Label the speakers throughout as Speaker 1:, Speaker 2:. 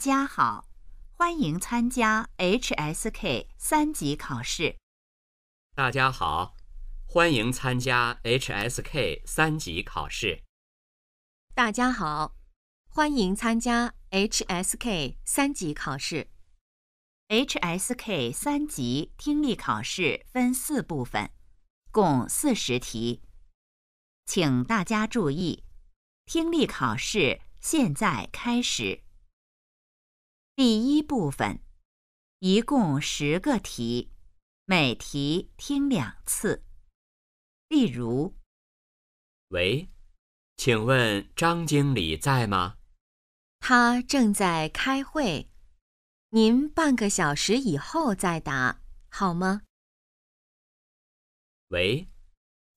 Speaker 1: 大家好，欢迎参加 HSK 三级考试。
Speaker 2: 大家好，欢迎参加 HSK 三级考试。
Speaker 1: 大家好，欢迎参加 HSK 三级考试。HSK 三级听力考试分四部分，共四十题，请大家注意。听力考试现在开始。
Speaker 3: 第一部分，一共十个题，每题听两次。例如：
Speaker 2: 喂，请问张经理在吗？
Speaker 1: 他正在开会，您半个小时以后再打好吗？
Speaker 2: 喂，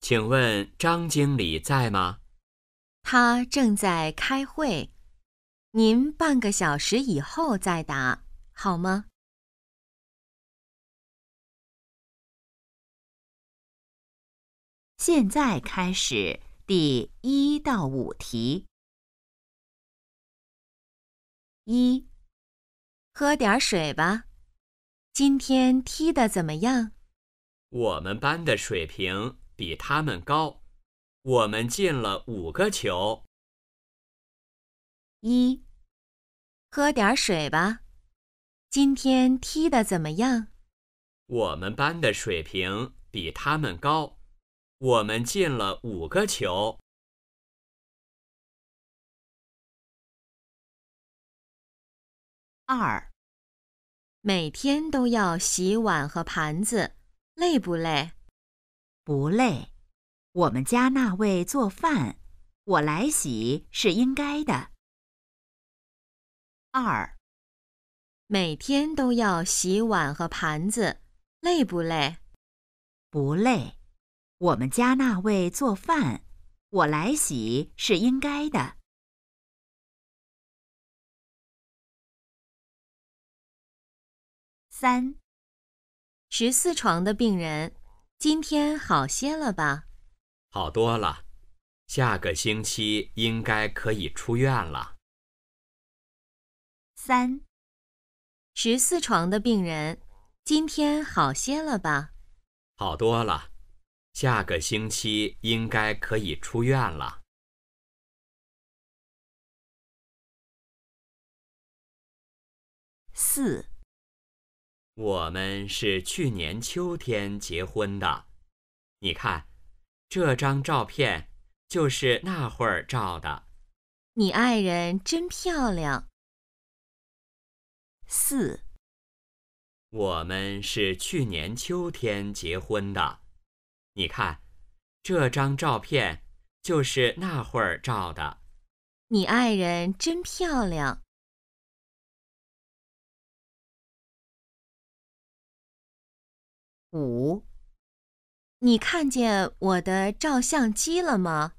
Speaker 2: 请问张经理在
Speaker 3: 吗？
Speaker 1: 他正在开会。您半个小
Speaker 3: 时以后再打好吗？现在开始第一到五题。一，喝点水吧。今天踢的怎么
Speaker 1: 样？
Speaker 2: 我们班的水平比他们高，我们进了五个球。
Speaker 3: 一，
Speaker 1: 喝点水吧。今天踢的怎么样？
Speaker 2: 我们
Speaker 3: 班的水平比他们高，我们进了五个球。二，每天都要洗碗和盘
Speaker 1: 子，累不累？不累。我们家那位做饭，我来洗是应该的。二，每天都要洗碗和盘子，累不累？不累。我们家那位做饭，
Speaker 3: 我来洗是应该的。三，十四床的病人今天好些了吧？好多了，
Speaker 2: 下个星期应该可以出院了。
Speaker 1: 三，十四床的病人，今天好些了
Speaker 3: 吧？好多了，下个星期应该可以出院了。四，我们是去年
Speaker 2: 秋天结婚的，你看，这张照片就是那会儿照的。
Speaker 1: 你爱人真漂亮。四，
Speaker 2: 我们是去年秋天结婚的。你看，这张照片就
Speaker 3: 是那会儿照的。你爱人真漂亮。五，你看见我的照相机了吗？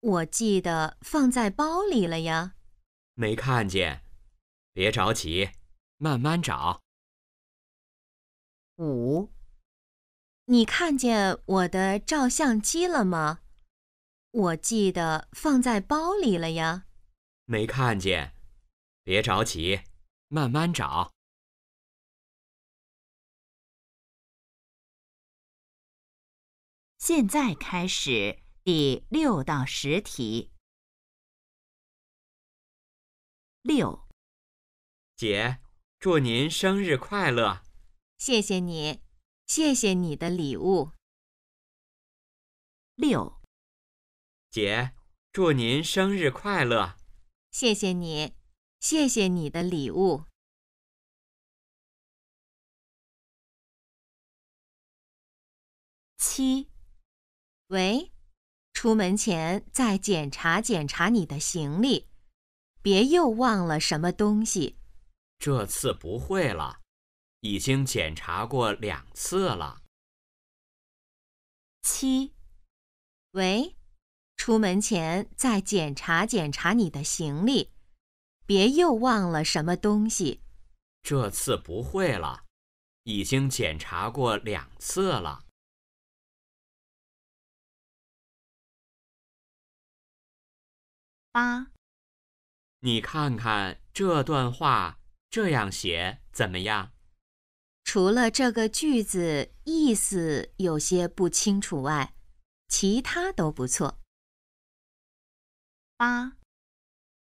Speaker 1: 我记得放在包里了呀。
Speaker 2: 没看见，
Speaker 3: 别着急。慢慢找。五，
Speaker 1: 你看见我的照相机了吗？我记得放在包里了呀。
Speaker 2: 没看见，别
Speaker 3: 着急，慢慢找。现在开始第六到十题。六，姐。祝您生日快乐！谢谢你，
Speaker 1: 谢谢你的礼物。六，
Speaker 3: 姐，祝您生日快乐！谢谢你，谢谢你的礼物。七，喂，出门
Speaker 1: 前再检查检查你的行李，别又忘了什么东
Speaker 3: 西。
Speaker 2: 这次不会了，已经检查过两
Speaker 1: 次了。七，喂，出门前再检查检查你的行李，别又忘
Speaker 3: 了什么东西。这次不会了，已经检查过两次了。八，你看看这
Speaker 2: 段话。这样写怎么样？
Speaker 1: 除了这个句子意思有些不清楚外，其他都不错。八，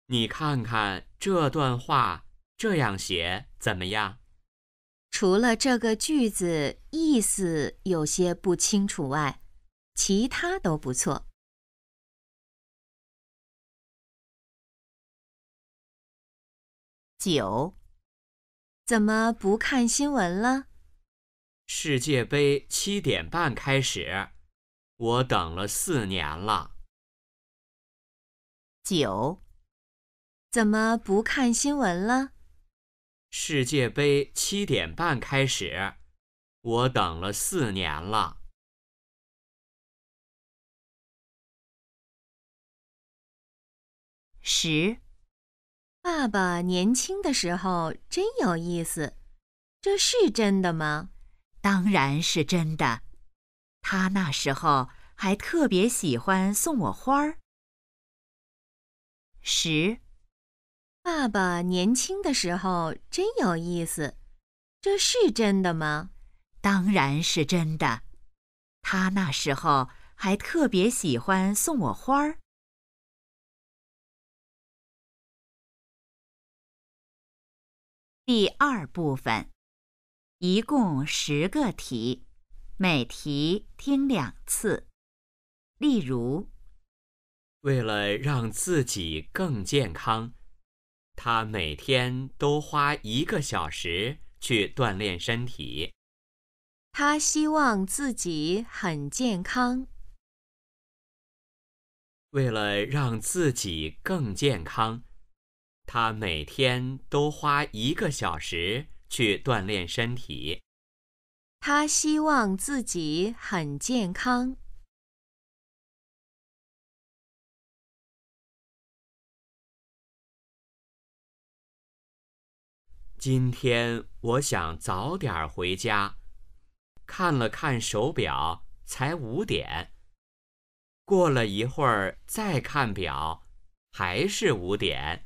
Speaker 2: 你看看这段话这样写怎么样？
Speaker 1: 除了这个句子
Speaker 3: 意思有些不清楚外，其他都不错。九。怎么不看新闻了？世
Speaker 2: 界杯七点半开始，我等了四年了。
Speaker 3: 九，
Speaker 1: 怎么不看新闻
Speaker 3: 了？世界杯七点半开始，我等了四年了。十。爸爸年
Speaker 1: 轻的时候真有意思，这是真的吗？当然是真的，他那时候还特别喜欢送我花儿。十，爸爸年轻的时候真有意思，这是真的吗？当
Speaker 3: 然是真的，他那时候还特别喜欢送我花儿。第二部分，一共十个
Speaker 1: 题，每题听两次。例如，
Speaker 2: 为了让自己更健康，他每天都花一个小时去锻炼身体。
Speaker 1: 他希望自己很健康。
Speaker 2: 为了让自己更健康。他每天都花一个小时去锻炼身体。
Speaker 1: 他
Speaker 3: 希望自己很健康。今天我想早点回家，
Speaker 2: 看了看手表，才五点。过了一会儿，再看表，还是五点。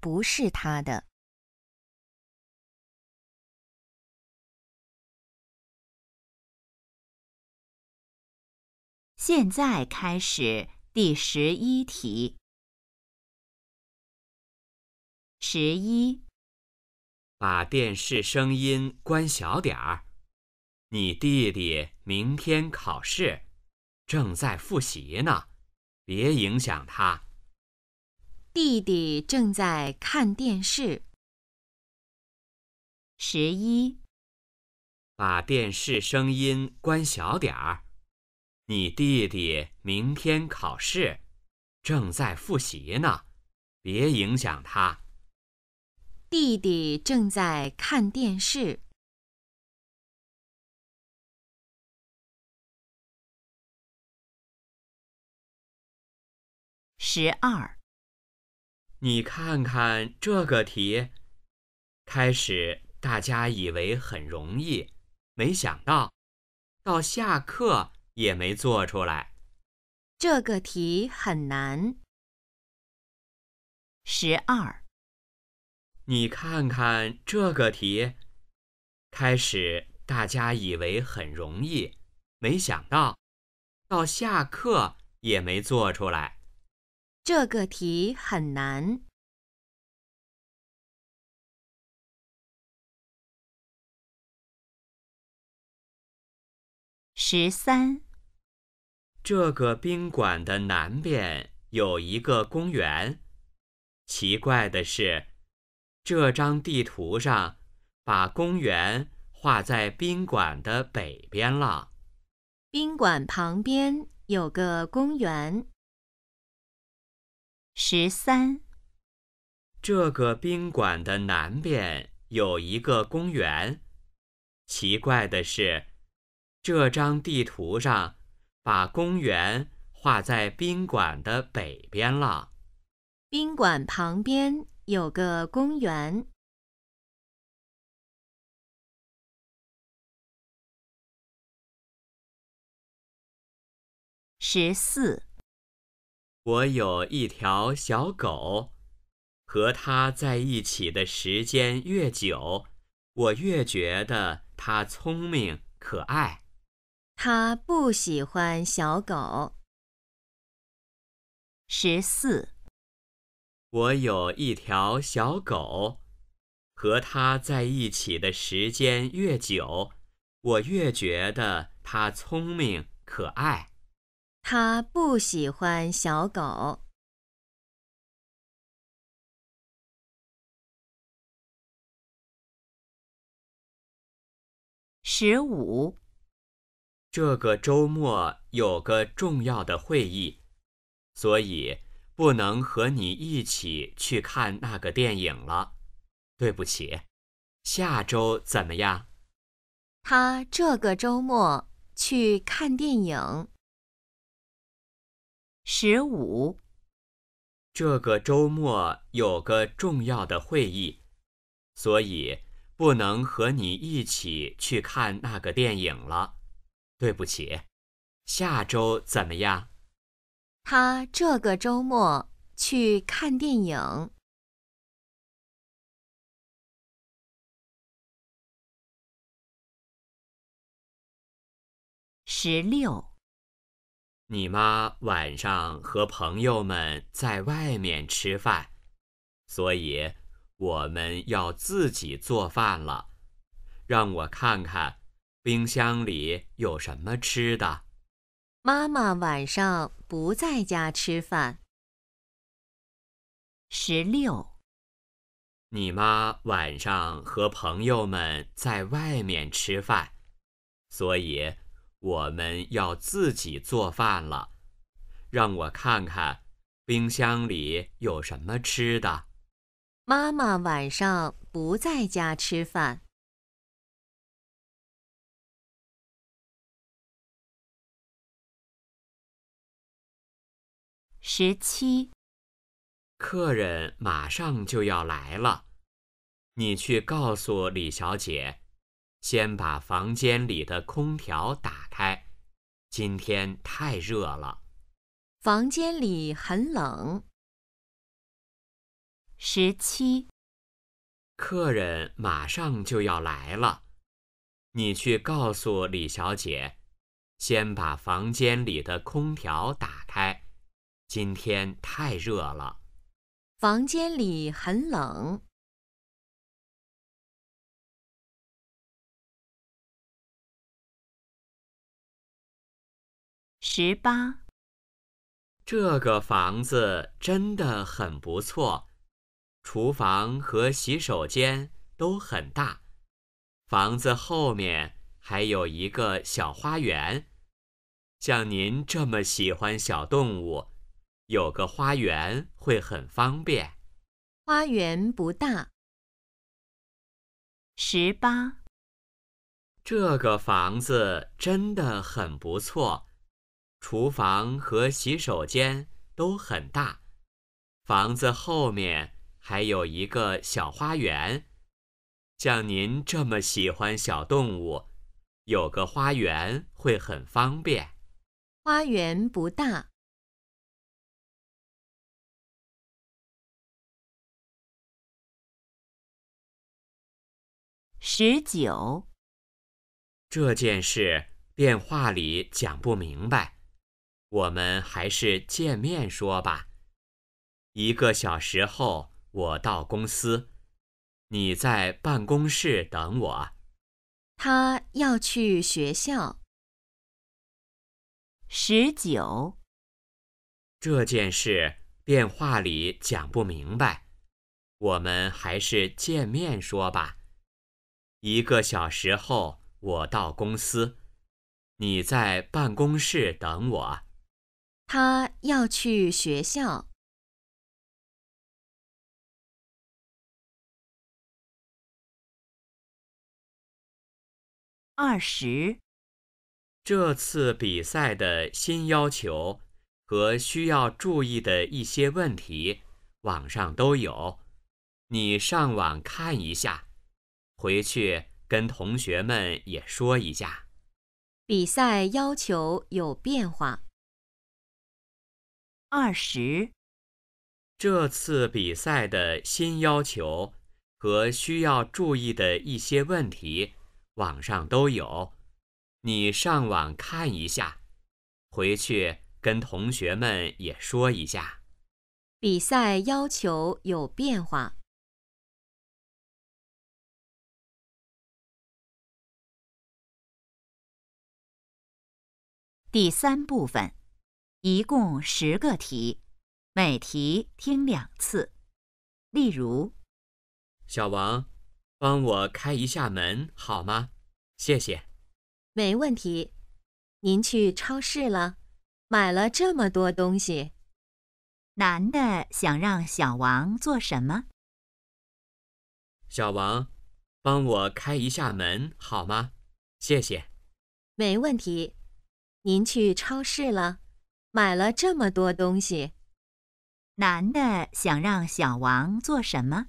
Speaker 3: 不是他的。现在开始第十一题。十一，把电视声音关小点儿。你弟
Speaker 2: 弟明天考试，正在复习呢，别影响他。
Speaker 1: 弟弟正在看电视。十一，
Speaker 2: 把电视声音关小点儿。你弟弟明天考试，正在复习呢，别影响他。
Speaker 1: 弟
Speaker 3: 弟正在看电视。十二。你看看这个题，
Speaker 2: 开始大家以为很容易，没想到
Speaker 1: 到下课
Speaker 2: 也没做出来。
Speaker 1: 这个题很难。十二，
Speaker 2: 你看看这个题，开始大家以为很容易，没想到到下课也没做出来。
Speaker 3: 这个题很难。十三，这个宾馆的南边
Speaker 2: 有一个公园。奇怪的是，这张地图上把公园画在宾馆的北边了。
Speaker 1: 宾馆旁边有个公园。
Speaker 2: 十三，这个宾馆的南边有一个公园。奇怪的是，这张地图上把公园画在宾馆的
Speaker 3: 北边了。宾馆旁边有个公园。十四。
Speaker 2: 我有一条小狗，和它在一起的时间越久，我越觉得它聪明可爱。
Speaker 1: 他不喜欢小狗。十四。
Speaker 2: 我有一条小狗，和它在一起的时间越久，我越觉
Speaker 3: 得它聪明可爱。他不喜欢小狗。十五，这个周末有个重要的会议，所
Speaker 2: 以不能和你一起去看那个电影了。对不起，下周怎么样？
Speaker 1: 他这个周末去看电影。
Speaker 2: 十五，这个周末有个重要的会议，所以不能和你一起去看那个电影了，对不起。下周怎么样？
Speaker 1: 他这个
Speaker 3: 周末去看电影。十六。你妈晚上和朋
Speaker 2: 友们在外面吃饭，所以我们要自己做饭了。让我看看，冰箱里有什么吃的。
Speaker 1: 妈妈晚上不在家吃饭。十六。
Speaker 2: 你妈晚上和朋友们在外面吃饭，所以。我们要自己做饭了，让我看看冰箱里有什么吃的。
Speaker 1: 妈妈晚上
Speaker 3: 不在家吃饭。十七，客人马上就要来了，
Speaker 2: 你去告诉李小姐。先把房间里的空调打开，今天太热了。
Speaker 1: 房间里很冷。十七，
Speaker 2: 客人马上就要来了，你去告诉李小姐，先把房间里的空调打开，今
Speaker 3: 天太热了。房间里很冷。十八，这个房
Speaker 2: 子真的很不错，厨房和洗手间都很大，房子后面还有一个小花园。像您这么喜欢小动物，有个花园会很方便。
Speaker 1: 花园不大。
Speaker 2: 十八，这个房子真的很不错。厨房和洗手间都很大，房子后面还有一个小花园。像您这么喜欢小动物，有个花园
Speaker 3: 会很方便。花园不大。十九，这件事
Speaker 2: 电话里讲不明白。我们还是见面说吧。一个小时后我到公司，你在办公室等我。
Speaker 1: 他要去学校。
Speaker 2: 十九。这件事电话里讲不明白，我们还是见面说吧。一个小时后我到公司，
Speaker 3: 你在办公室等我。他要去学校。二十，这次比赛的新要求和需要注意
Speaker 2: 的一些问题，网上都有，你上网看一下，回去跟同学们也说一下。
Speaker 1: 比赛要求有变化。
Speaker 2: 二十，这次比赛的新要求和需要注意的一些问题，网上都有，你上网看一下，回去跟同学们也说一下。
Speaker 3: 比赛要求有变化。第三部分。一共十个题，
Speaker 1: 每题听两次。例如，
Speaker 2: 小王，帮我开一下门好吗？谢谢。
Speaker 1: 没问题。您去超市了，买了这么多东西。男的想让小王做什么？
Speaker 3: 小
Speaker 2: 王，帮我开一下门好吗？谢谢。
Speaker 1: 没问题。您去超市了。买了这么多东西，
Speaker 3: 男的想让小王做什么？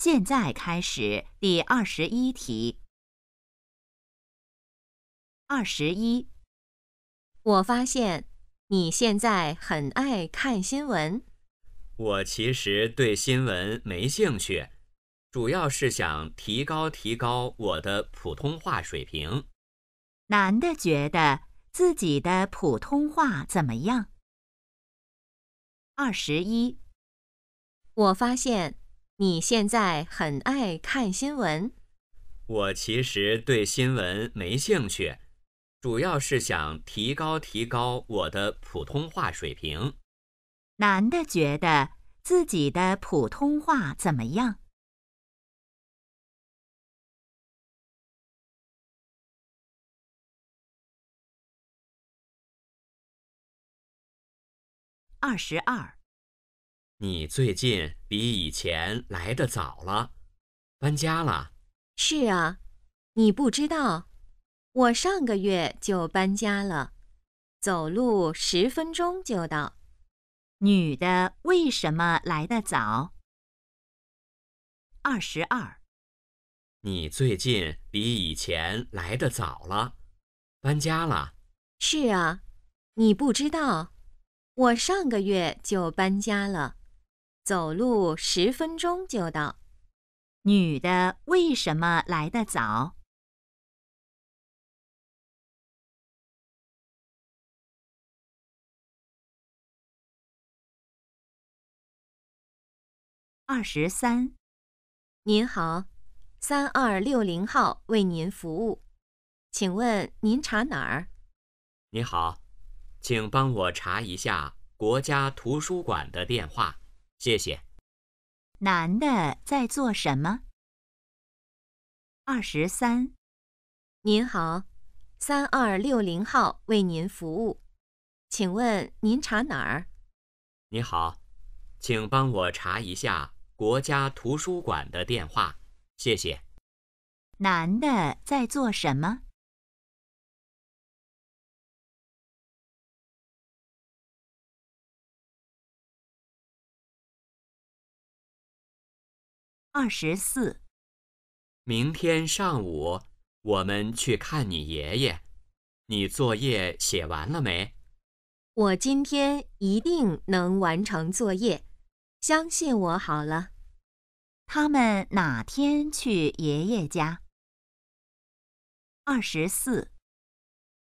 Speaker 3: 现在开始第二十一题。二十
Speaker 1: 一，我发现你现在很爱看新闻。
Speaker 2: 我其实对新闻没兴趣，主要是想提高提高我的普通话水平。
Speaker 1: 男的觉得自己的普通话怎么样？二十一。我发现你现在很爱看新闻。
Speaker 2: 我其实对新闻没兴趣，主要是想提高提高我的普通话水平。
Speaker 1: 男
Speaker 3: 的觉得自己的普通话怎么样？二十二，你最近比以前来的早了，搬
Speaker 2: 家
Speaker 1: 了？是啊，你不知道，我上个月就搬家了，走路十分钟就到。女的为什么来得早？二十二，
Speaker 2: 你最近比以前来得早了，搬家了。
Speaker 1: 是啊，你不知道，我上个月就搬家了，走路十分钟就到。女的
Speaker 3: 为什么来得早？二十三，您好，
Speaker 1: 三二六零号为您服务，请问您查哪儿？
Speaker 2: 你好，请帮我查一下国家图书馆的电话，谢谢。
Speaker 1: 男的在做什么？二十三，您好，三二六零号为您服务，请问您查哪儿？
Speaker 2: 你好，请帮我查一下。国家图书馆的电话，谢
Speaker 3: 谢。男的在做什么？二十四。明天上午我们去看你爷爷。你
Speaker 2: 作业写完了没？
Speaker 1: 我今天一定能完成作业。相信我好了，他们哪天去爷爷家？二十四，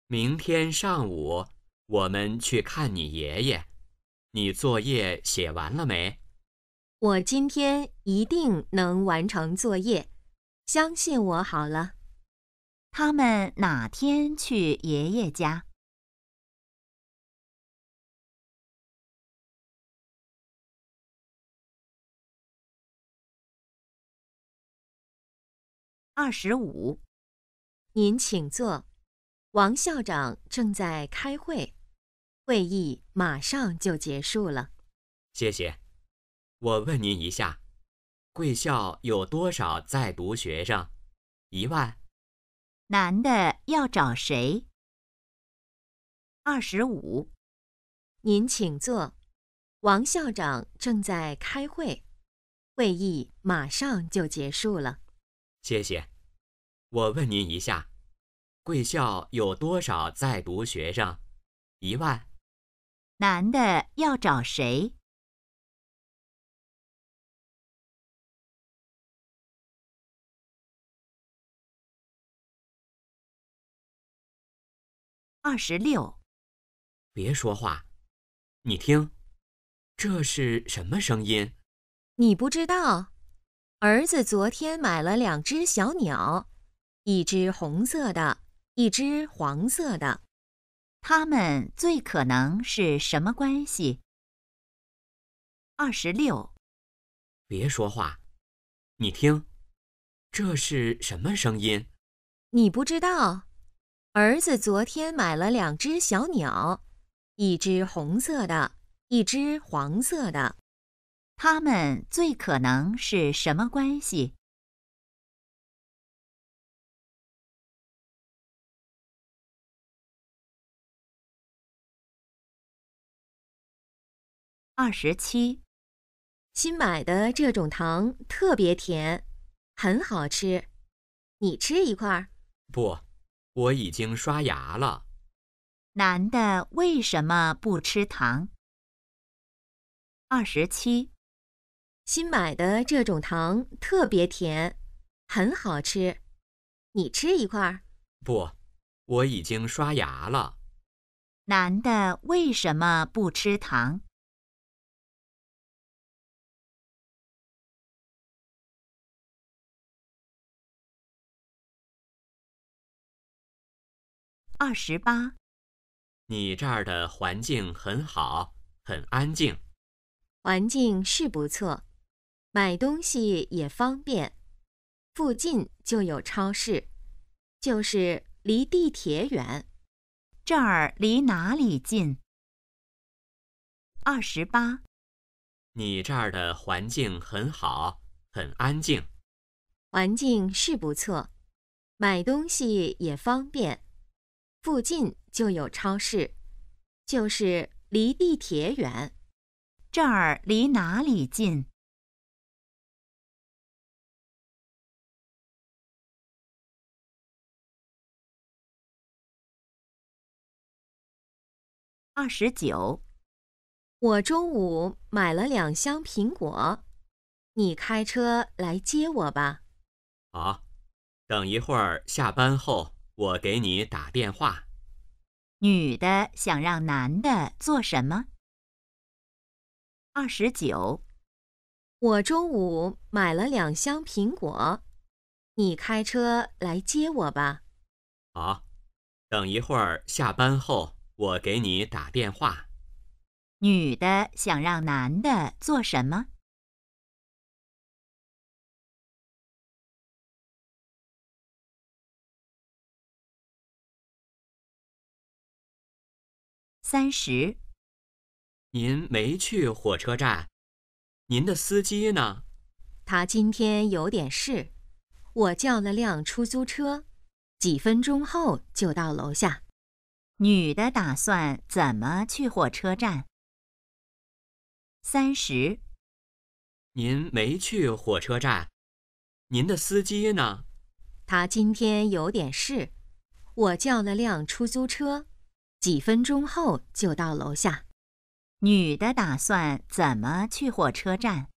Speaker 2: 明天上午我们去看你爷爷。你作业写完了没？
Speaker 1: 我今天一定能完成作业。
Speaker 3: 相信我好了，他们哪天去爷爷家？二十五，您请坐。王校
Speaker 1: 长正在开会，会议马上就结束了。
Speaker 2: 谢谢。我问您一下，贵校有多少在
Speaker 1: 读学生？一万。男的要找谁？二十五，您请坐。王校长正在开会，会议马上就结束了。
Speaker 2: 谢谢。我问您一下，贵校有多少
Speaker 3: 在读学生？一万。男的要找谁？二十六。别说话，你听，这
Speaker 2: 是什么声音？
Speaker 1: 你不知道，儿子昨天买了两只小鸟。一只红色的，一只黄色的，
Speaker 3: 它们最可能是什么关系？二十六。别说话，你听，
Speaker 2: 这是什么声音？
Speaker 1: 你不知道，儿子昨天买了两只小鸟，一只红色的，一只黄色
Speaker 3: 的，它们最可能是什么关系？二十七，新买的这种糖特别甜，很好
Speaker 1: 吃。你吃一块？
Speaker 2: 不，我已经刷牙了。
Speaker 1: 男的为什么不吃糖？二十七，新买的这种糖特别甜，很好吃。你吃一块？
Speaker 2: 不，我已经刷牙
Speaker 3: 了。男的为什么不吃糖？二十八，你这儿的环境很好，很安静。
Speaker 1: 环境是不错，买东西也方便，附近就有超市，就是离地铁远。这儿离哪里近？二十八，
Speaker 2: 你这儿的环境很好，很安静。
Speaker 1: 环境是不错，买东西也方便。附近
Speaker 3: 就有超市，就是离地铁远。这儿离哪里近？二十九，我中午
Speaker 1: 买了两箱苹果，你开车来接我吧。
Speaker 2: 好，等一会儿下班后。我给你打电话。
Speaker 1: 女的想让男的做什么？二十九。我中午买了两箱苹果，你开车来接我吧。
Speaker 2: 好，等一会儿下
Speaker 3: 班后我给你打电话。
Speaker 1: 女的想让男
Speaker 3: 的做什么？三十，您没去火车
Speaker 2: 站，您的司机呢？
Speaker 1: 他今天有点事，我叫了辆出租车，几分钟后就到楼下。女的打算怎么去火车站？三
Speaker 2: 十，您没去火车站，您的司机
Speaker 1: 呢？他今天有点事，我叫了辆出租车。
Speaker 3: 几分钟后就到楼下。女的打算怎么去火车站？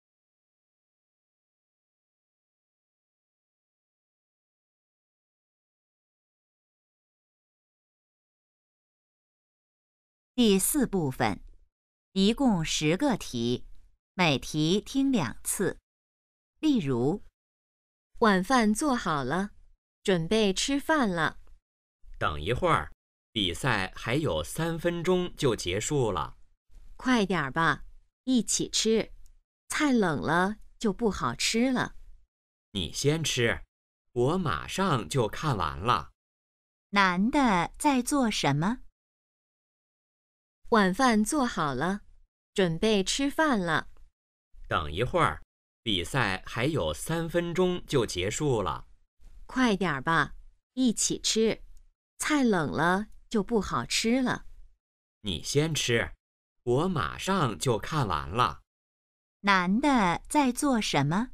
Speaker 3: 第四部分，一共十个题，每题听两次。例如，晚饭
Speaker 1: 做好了，准备吃饭了。
Speaker 2: 等一会儿。比赛还有三分钟就结束了，
Speaker 1: 快点吧！一起吃，菜冷了就不好吃了。
Speaker 2: 你先吃，我马上就看完了。
Speaker 1: 男的在做什么？晚饭做好了，准备吃饭了。
Speaker 2: 等一会儿，比赛还有三分钟就结束
Speaker 1: 了，快点吧！一起吃，菜冷了。就不
Speaker 3: 好吃了。你先吃，我马上就看完了。男的在做什么？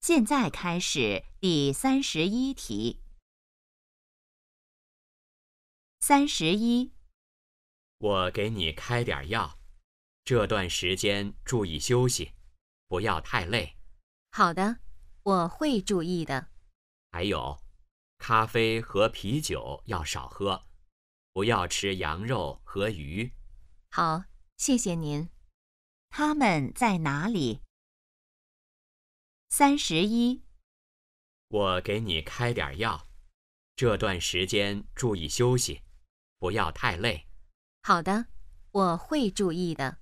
Speaker 3: 现在开始第三十一题。三十一，我给你开点药。这段时间
Speaker 2: 注意休息，不要太累。
Speaker 1: 好的，我会注意的。
Speaker 2: 还有，咖啡和啤酒要少喝，不要吃羊肉和鱼。
Speaker 1: 好，谢谢您。他们在哪里？三十一。
Speaker 2: 我给你开点药。这段时间注意休息，不要太累。
Speaker 1: 好的，我会注意的。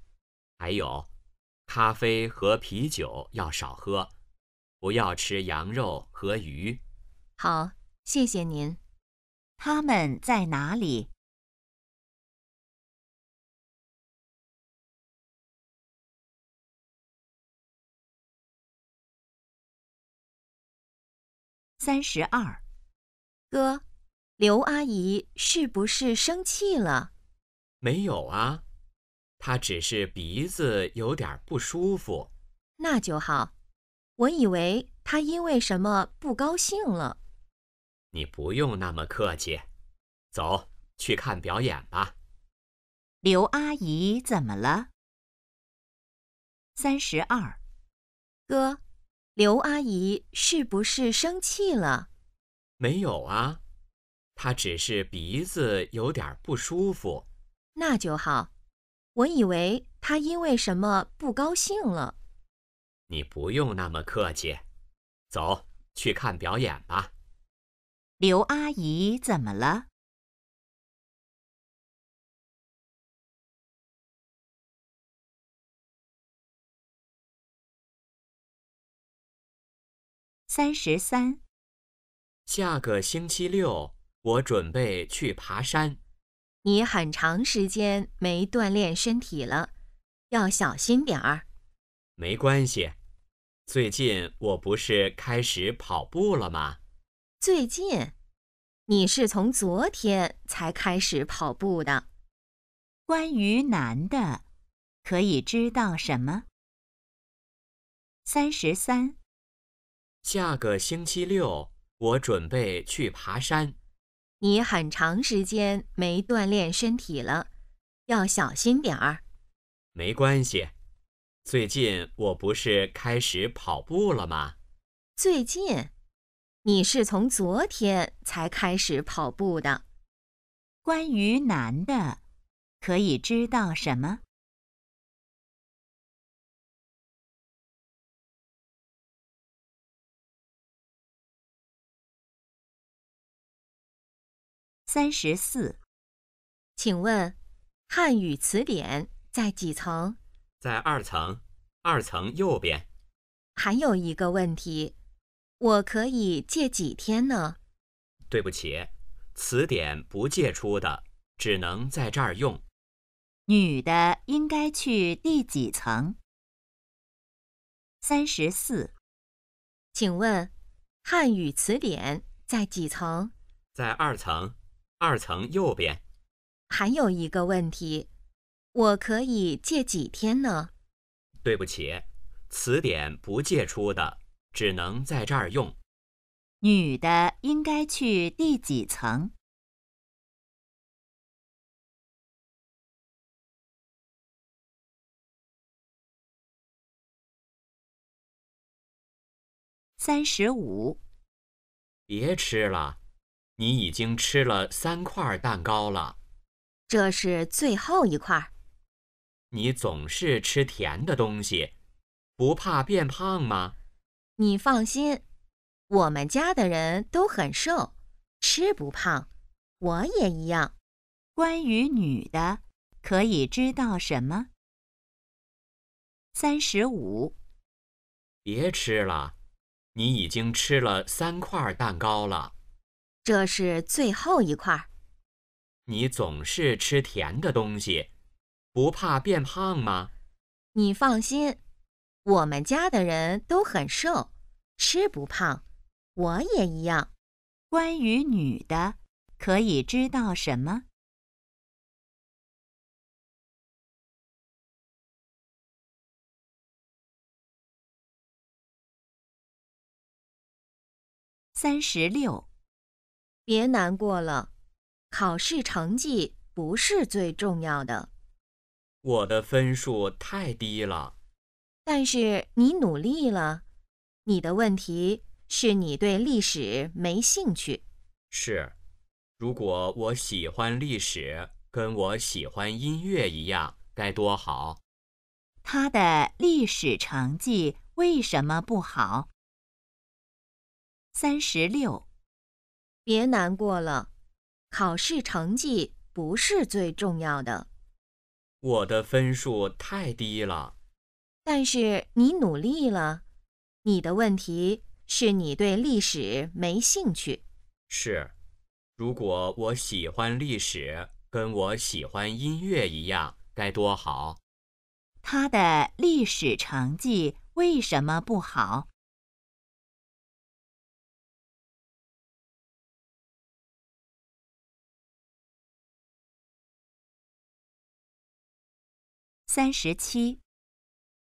Speaker 2: 还有，咖啡和啤酒要少喝，不要吃羊肉和
Speaker 3: 鱼。好，谢谢您。他们在哪里？三十二。哥，刘阿姨是不是生
Speaker 1: 气了？
Speaker 2: 没有啊。他只是鼻子有点不
Speaker 1: 舒服，那就好。我以为他因为什么不高兴了。
Speaker 2: 你不用那么客气，走，去看表
Speaker 1: 演吧。刘阿姨怎么了？三十二。哥，刘阿姨是不是生气了？
Speaker 2: 没有啊，她只是鼻子有点不舒服。
Speaker 1: 那就好。我以为他因为什么不高兴了。
Speaker 2: 你不用那么客气，走，去看表
Speaker 3: 演吧。刘阿姨怎么了？三十三。下个星期六，我准备去爬山。
Speaker 1: 你很长时间没锻炼身体了，要小心点儿。
Speaker 2: 没关系，最近我不是开始跑步了
Speaker 1: 吗？最近，你是从昨天才开始跑步的。关于男的，可以知道什么？三十三。
Speaker 2: 下个星期六，我准备去爬山。
Speaker 1: 你很长时间没锻炼身体了，要小心点儿。
Speaker 2: 没关系，最近我不是开始跑步了吗？
Speaker 1: 最近，你是从昨天才开始跑步的。关于
Speaker 3: 男的，可以知道什么？三十四，请问，汉语词典在几层？在二层，
Speaker 2: 二层右边。
Speaker 1: 还有一个问题，我可以借几天呢？
Speaker 2: 对不起，词典不借出的，只
Speaker 1: 能在这儿用。女的应该去第几层？三十四，请问，汉语词典在几层？
Speaker 2: 在二层。二层右边，
Speaker 1: 还有一个问题，我可以借几天呢？
Speaker 2: 对不起，词典不借出的，只能在这儿用。
Speaker 3: 女的应该去第几层？三十五。别吃了。你已经吃了三块蛋糕了，
Speaker 1: 这是最后一块。
Speaker 2: 你总是吃甜的东西，不怕变胖吗？
Speaker 1: 你放心，我们家的人都很瘦，吃不胖。我也一样。关于女的，可以知道什么？三
Speaker 2: 十五。别吃了，你已经吃了三块蛋糕了。这是
Speaker 1: 最后一块儿。
Speaker 2: 你总是吃甜的东西，不怕变胖吗？
Speaker 1: 你放心，我们家的人都很瘦，吃不胖。我也
Speaker 3: 一样。关于女的，可以知道什么？三十六。别难过了，考试成绩
Speaker 1: 不是最重要的。
Speaker 2: 我的分数太低了。
Speaker 1: 但是你努力了。你的问题是你对历史没兴趣。
Speaker 2: 是。如果我喜欢历史，跟我喜欢音乐一样，该多好。
Speaker 1: 他的历史成绩为什么不好？三十六。别难过了，考试成绩不是最重要的。
Speaker 2: 我的分数太低了。
Speaker 1: 但是你努力了。你的问题是你对历史没兴趣。
Speaker 2: 是。如果我喜欢历史，跟我喜欢音乐一样，该多好。
Speaker 1: 他的历史
Speaker 3: 成绩为什么不好？三十七，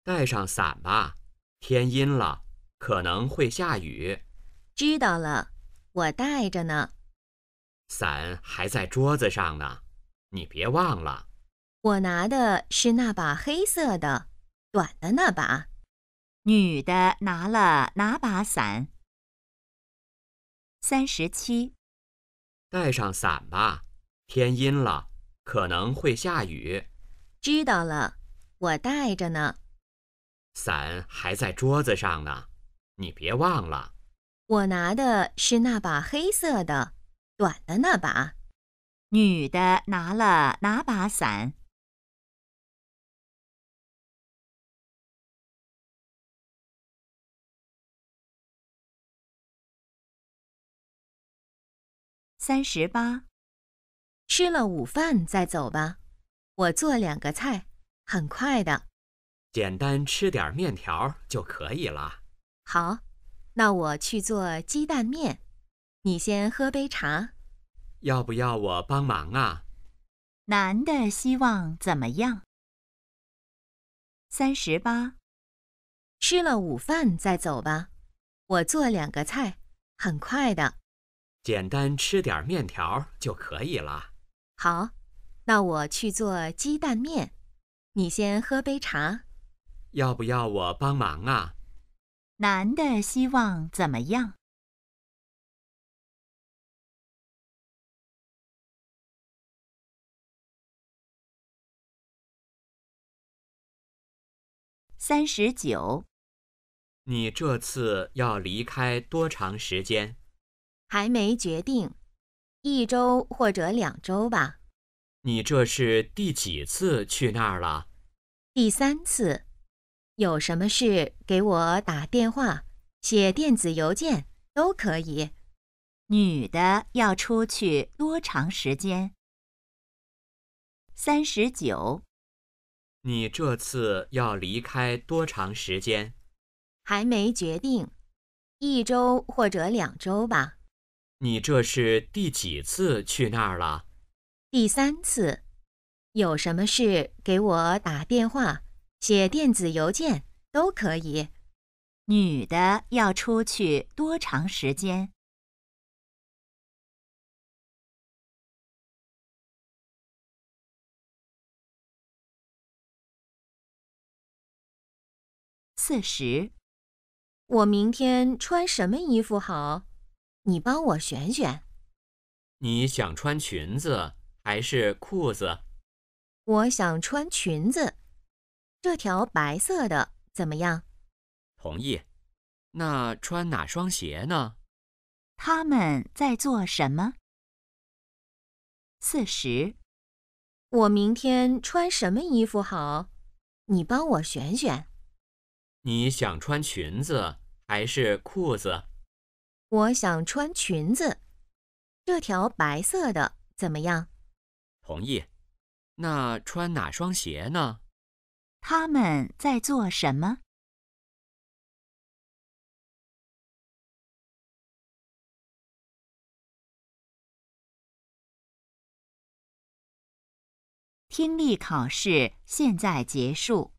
Speaker 3: 带上伞吧，天阴了，可能会下雨。知道
Speaker 1: 了，我带着呢。
Speaker 2: 伞还在桌子上呢，你别忘了。
Speaker 1: 我拿的是那把黑色的，短的那把。女的拿了哪把伞？三十七，
Speaker 2: 带上伞吧，天阴了，可能会下雨。
Speaker 1: 知道了，我带着呢。
Speaker 2: 伞还在桌子上呢，你别忘了。
Speaker 1: 我拿的
Speaker 3: 是那把黑色的，短的那把。女的拿了哪把伞？三十八。吃了午饭
Speaker 1: 再走吧。我做两个菜，很快的。
Speaker 3: 简单吃
Speaker 2: 点面条就可以了。
Speaker 1: 好，那我去做鸡蛋面，你先喝杯茶。
Speaker 2: 要不要我帮忙啊？
Speaker 1: 男的希望怎么样？三十八。吃了午饭再走吧。我做两个菜，很快的。
Speaker 2: 简单吃点面条就可以了。
Speaker 1: 好。要我去做鸡蛋面，你先喝杯茶。
Speaker 2: 要不
Speaker 3: 要我帮忙啊？男的希望怎么样？三十九。你这次要离开多长时间？
Speaker 1: 还没决定，一周或者两周吧。
Speaker 2: 你这是第几次去那儿了？
Speaker 1: 第三次。有什么事给我打电话、写电子邮件都可以。女的要出去多长时间？三十九。
Speaker 2: 你这次要离开多长时间？
Speaker 1: 还没决定，一周或者两周吧。
Speaker 2: 你这是第几次去那儿了？
Speaker 1: 第三次，有什么事给我打电话、写电子邮件
Speaker 3: 都可以。女的要出去多长时间？四十。我明天穿什么衣服好？
Speaker 1: 你帮我选选。
Speaker 2: 你想穿裙子。还是裤子，
Speaker 1: 我想穿裙子，这条白色的怎么样？同意。那穿哪双鞋呢？他们在做什么？四十。我明天穿什么衣服好？你帮我选选。
Speaker 2: 你想穿裙子还是裤子？
Speaker 1: 我想穿裙子，这条白色的怎么样？
Speaker 2: 王爷，
Speaker 3: 那穿哪双鞋呢？他们在做什么？听力考试现在结束。